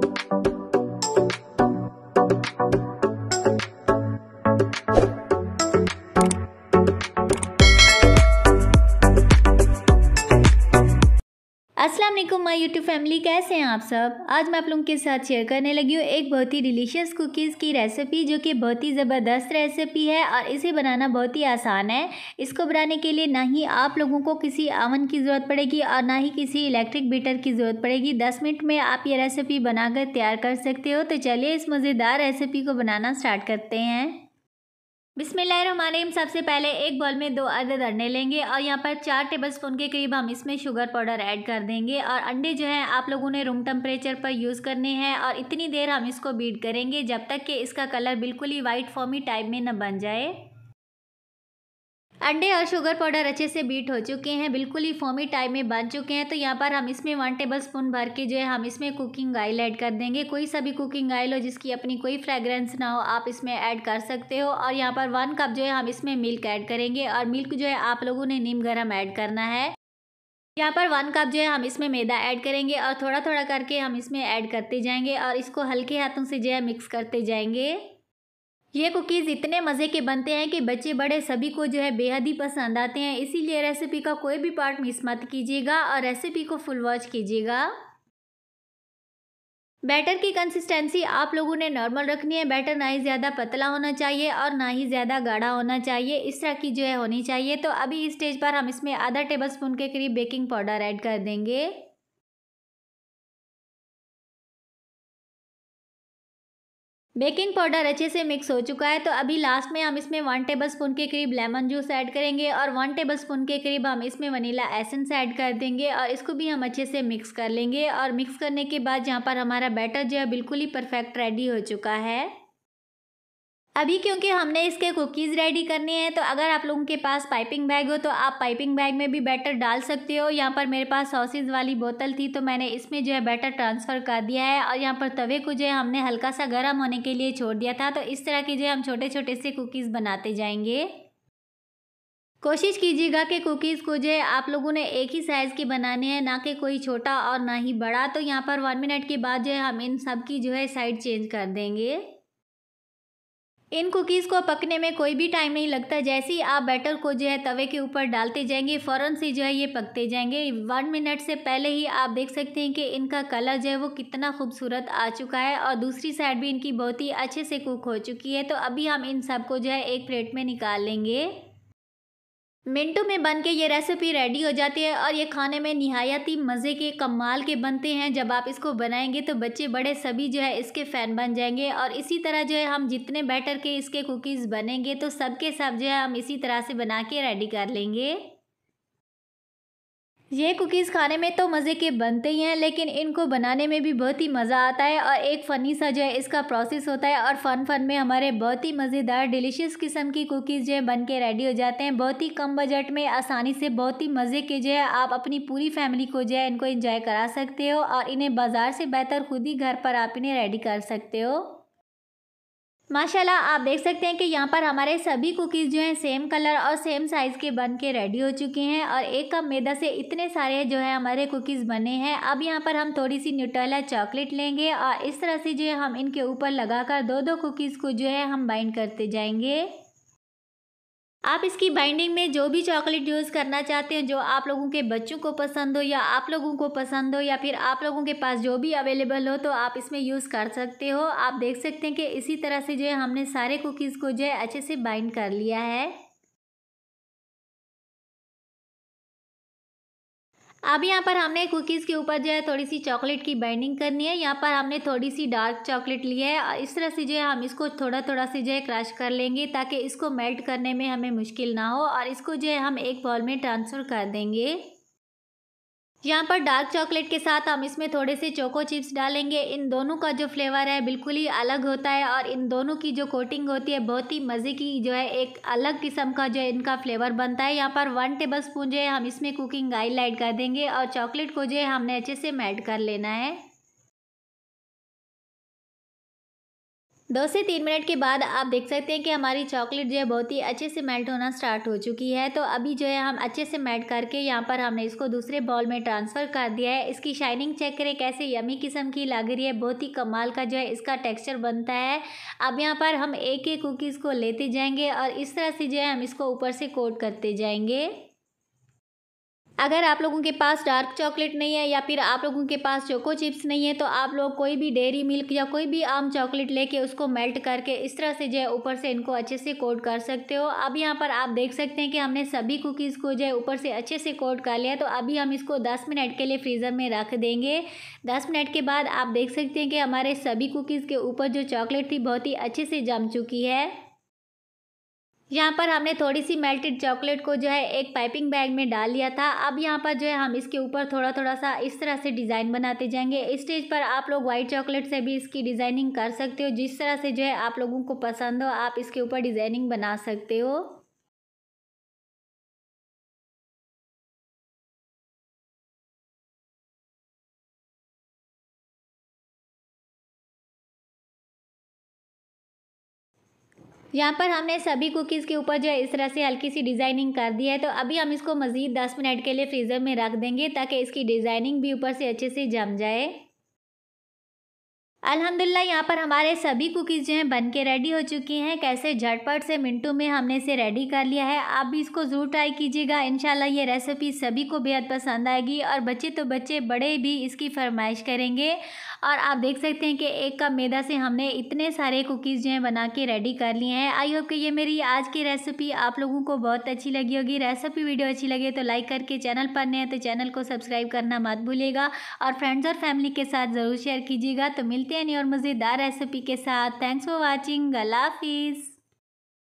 Thank you. असलम my YouTube family कैसे हैं आप सब आज मैं आप लोगों के साथ शेयर करने लगी हूँ एक बहुत ही डिलीशियस कुकीज़ की रेसिपी जो कि बहुत ही ज़बरदस्त रेसिपी है और इसे बनाना बहुत ही आसान है इसको बनाने के लिए ना ही आप लोगों को किसी आवन की ज़रूरत पड़ेगी और ना ही किसी इलेक्ट्रिक बीटर की ज़रूरत पड़ेगी दस मिनट में आप ये रेसिपी बनाकर तैयार कर सकते हो तो चलिए इस मज़ेदार रेसिपी को बनाना स्टार्ट करते हैं बिसमीम सबसे पहले एक बॉल में दो अदद अंडे लेंगे और यहाँ पर चार टेबल स्पून के करीब हम इसमें शुगर पाउडर ऐड कर देंगे और अंडे जो हैं आप लोगों ने रूम टेम्परेचर पर यूज़ करने हैं और इतनी देर हम इसको बीट करेंगे जब तक कि इसका कलर बिल्कुल ही वाइट फॉर्मी टाइप में न बन जाए अंडे और शुगर पाउडर अच्छे से बीट हो चुके हैं बिल्कुल ही फॉमी टाइप में बन चुके हैं तो यहाँ पर हम इसमें वन टेबल स्पून भर के जो है हम इसमें कुकिंग ऑयल ऐड कर देंगे कोई सा भी कुकिंग ऑयल हो जिसकी अपनी कोई फ्रेगरेंस ना हो आप इसमें ऐड कर सकते हो और यहाँ पर वन कप जो है हम इसमें मिल्क ऐड करेंगे और मिल्क जो है आप लोगों ने नीम गर्म ऐड करना है यहाँ पर वन कप जो है हम इसमें मैदा ऐड करेंगे और थोड़ा थोड़ा करके हम इसमें ऐड करते जाएंगे और इसको हल्के हाथों से जो है मिक्स करते जाएंगे ये कुकीज़ इतने मज़े के बनते हैं कि बच्चे बड़े सभी को जो है बेहद ही पसंद आते हैं इसीलिए रेसिपी का कोई भी पार्ट मिस मत कीजिएगा और रेसिपी को फुल वॉच कीजिएगा बैटर की कंसिस्टेंसी आप लोगों ने नॉर्मल रखनी है बैटर ना ही ज़्यादा पतला होना चाहिए और ना ही ज़्यादा गाढ़ा होना चाहिए इस तरह की जो है होनी चाहिए तो अभी इस स्टेज पर हम इसमें आधा टेबल स्पून के करीब बेकिंग पाउडर ऐड कर देंगे बेकिंग पाउडर अच्छे से मिक्स हो चुका है तो अभी लास्ट में हम इसमें वन टेबल स्पून के करीब लेमन जूस ऐड करेंगे और वन टेबल स्पून के करीब हम इसमें वनीला एसेंस ऐड कर देंगे और इसको भी हम अच्छे से मिक्स कर लेंगे और मिक्स करने के बाद यहाँ पर हमारा बैटर जो है बिल्कुल ही परफेक्ट रेडी हो चुका है अभी क्योंकि हमने इसके कुकीज़ रेडी करने हैं तो अगर आप लोगों के पास पाइपिंग बैग हो तो आप पाइपिंग बैग में भी बैटर डाल सकते हो यहाँ पर मेरे पास सॉसेज वाली बोतल थी तो मैंने इसमें जो है बैटर ट्रांसफ़र कर दिया है और यहाँ पर तवे को जो है हमने हल्का सा गर्म होने के लिए छोड़ दिया था तो इस तरह के जो है हम छोटे छोटे से कुकीज़ बनाते जाएंगे कोशिश कीजिएगा कि कुकीज़ को जो आप लोगों ने एक ही साइज़ के बनाने हैं ना कि कोई छोटा और ना ही बड़ा तो यहाँ पर वन मिनट के बाद जो है हम इन सब की जो है साइड चेंज कर देंगे इन कुकीज़ को पकने में कोई भी टाइम नहीं लगता जैसे ही आप बैटर को जो है तवे के ऊपर डालते जाएंगे फ़ौरन से जो है ये पकते जाएंगे वन मिनट से पहले ही आप देख सकते हैं कि इनका कलर जो है वो कितना खूबसूरत आ चुका है और दूसरी साइड भी इनकी बहुत ही अच्छे से कुक हो चुकी है तो अभी हम इन सब को जो है एक प्लेट में निकाल लेंगे मिनटों में बन के ये रेसिपी रेडी हो जाती है और ये खाने में नहायत ही मज़े के कमाल के बनते हैं जब आप इसको बनाएंगे तो बच्चे बड़े सभी जो है इसके फ़ैन बन जाएंगे और इसी तरह जो है हम जितने बैटर के इसके कुकीज़ बनेंगे तो सबके सब जो है हम इसी तरह से बना के रेडी कर लेंगे ये कुकीज़ खाने में तो मज़े के बनते ही हैं लेकिन इनको बनाने में भी बहुत ही मज़ा आता है और एक फ़नी सा जो है इसका प्रोसेस होता है और फ़न फन में हमारे बहुत ही मज़ेदार डिलीशियस किस्म की कुकीज़ जो है बन के रेडी हो जाते हैं बहुत ही कम बजट में आसानी से बहुत ही मज़े के जो है आप अपनी पूरी फैमिली को जो है इनको इंजॉय करा सकते हो और इन्हें बाज़ार से बेहतर खुद ही घर पर आप इन्हें रेडी कर सकते हो माशाल्लाह आप देख सकते हैं कि यहाँ पर हमारे सभी कुकीज़ जो हैं सेम कलर और सेम साइज़ के बन के रेडी हो चुके हैं और एक कप मैदा से इतने सारे जो है हमारे कुकीज़ बने हैं अब यहाँ पर हम थोड़ी सी न्यूटेला चॉकलेट लेंगे और इस तरह से जो है हम इनके ऊपर लगाकर दो दो कुकीज़ को जो है हम बाइंड करते जाएंगे आप इसकी बाइंडिंग में जो भी चॉकलेट यूज़ करना चाहते हैं जो आप लोगों के बच्चों को पसंद हो या आप लोगों को पसंद हो या फिर आप लोगों के पास जो भी अवेलेबल हो तो आप इसमें यूज़ कर सकते हो आप देख सकते हैं कि इसी तरह से जो है हमने सारे कुकीज़ को जो है अच्छे से बाइंड कर लिया है अब यहाँ पर हमने कुकीज़ के ऊपर जो है थोड़ी सी चॉकलेट की बाइंडिंग करनी है यहाँ पर हमने थोड़ी सी डार्क चॉकलेट ली है इस तरह से जो है हम इसको थोड़ा थोड़ा से जो है क्रश कर लेंगे ताकि इसको मेल्ट करने में हमें मुश्किल ना हो और इसको जो है हम एक बॉल में ट्रांसफ़र कर देंगे यहाँ पर डार्क चॉकलेट के साथ हम इसमें थोड़े से चोको चिप्स डालेंगे इन दोनों का जो फ्लेवर है बिल्कुल ही अलग होता है और इन दोनों की जो कोटिंग होती है बहुत ही मज़े की जो है एक अलग किस्म का जो है इनका फ्लेवर बनता है यहाँ पर वन टेबल स्पून जो है हम इसमें कुकिंग ऑयल ऐड कर देंगे और चॉकलेट को जो है हमने अच्छे से मेल्ट कर लेना है दो से तीन मिनट के बाद आप देख सकते हैं कि हमारी चॉकलेट जो है बहुत ही अच्छे से मेल्ट होना स्टार्ट हो चुकी है तो अभी जो है हम अच्छे से मेल्ट करके यहाँ पर हमने इसको दूसरे बॉल में ट्रांसफ़र कर दिया है इसकी शाइनिंग चेक करें कैसे यमी किस्म की लग रही है बहुत ही कमाल का जो है इसका टेक्स्चर बनता है अब यहाँ पर हम एक एक कुकीज़ को लेते जाएंगे और इस तरह से जो है हम इसको ऊपर से कोट करते जाएंगे अगर आप लोगों के पास डार्क चॉकलेट नहीं है या फिर आप लोगों के पास चोको चिप्स नहीं है तो आप लोग कोई भी डेयरी मिल्क या कोई भी आम चॉकलेट लेके उसको मेल्ट करके इस तरह से जो है ऊपर से इनको अच्छे से कोट कर सकते हो अब यहाँ पर आप देख सकते हैं कि हमने सभी कुकीज़ को जो है ऊपर से अच्छे से कोट कर लिया तो अभी हम इसको दस मिनट के लिए फ्रीज़र में रख देंगे दस मिनट के बाद आप देख सकते हैं कि हमारे सभी कुकीज़ के ऊपर जो चॉकलेट थी बहुत ही अच्छे से जम चुकी है यहाँ पर हमने थोड़ी सी मेल्टेड चॉकलेट को जो है एक पाइपिंग बैग में डाल लिया था अब यहाँ पर जो है हम इसके ऊपर थोड़ा थोड़ा सा इस तरह से डिज़ाइन बनाते जाएंगे स्टेज पर आप लोग वाइट चॉकलेट से भी इसकी डिज़ाइनिंग कर सकते हो जिस तरह से जो है आप लोगों को पसंद हो आप इसके ऊपर डिज़ाइनिंग बना सकते हो यहाँ पर हमने सभी कुकीज़ के ऊपर जो है इस तरह से हल्की सी डिज़ाइनिंग कर दी है तो अभी हम इसको मज़ीद 10 मिनट के लिए फ्रीज़र में रख देंगे ताकि इसकी डिज़ाइनिंग भी ऊपर से अच्छे से जम जाए अल्हम्दुलिल्लाह यहाँ पर हमारे सभी कुकीज़ जो हैं बन के रेडी हो चुकी हैं कैसे झटपट से मिनटों में हमने इसे रेडी कर लिया है आप भी इसको ज़रूर ट्राई कीजिएगा इन ये रेसिपी सभी को बेहद पसंद आएगी और बच्चे तो बच्चे बड़े भी इसकी फरमाइश करेंगे और आप देख सकते हैं कि एक कप मैदा से हमने इतने सारे कुकीज़ जो हैं बना के रेडी कर लिए हैं आई होप कि ये मेरी आज की रेसिपी आप लोगों को बहुत अच्छी लगी होगी रेसिपी वीडियो अच्छी लगे तो लाइक करके चैनल पर नए तो चैनल को सब्सक्राइब करना मत भूलिएगा और फ्रेंड्स और फैमिली के साथ ज़रूर शेयर कीजिएगा तो मिलते मिलते हैं नई और मज़ेदार रेसिपी के साथ थैंक्स फॉर वॉचिंग अल्लाफिज़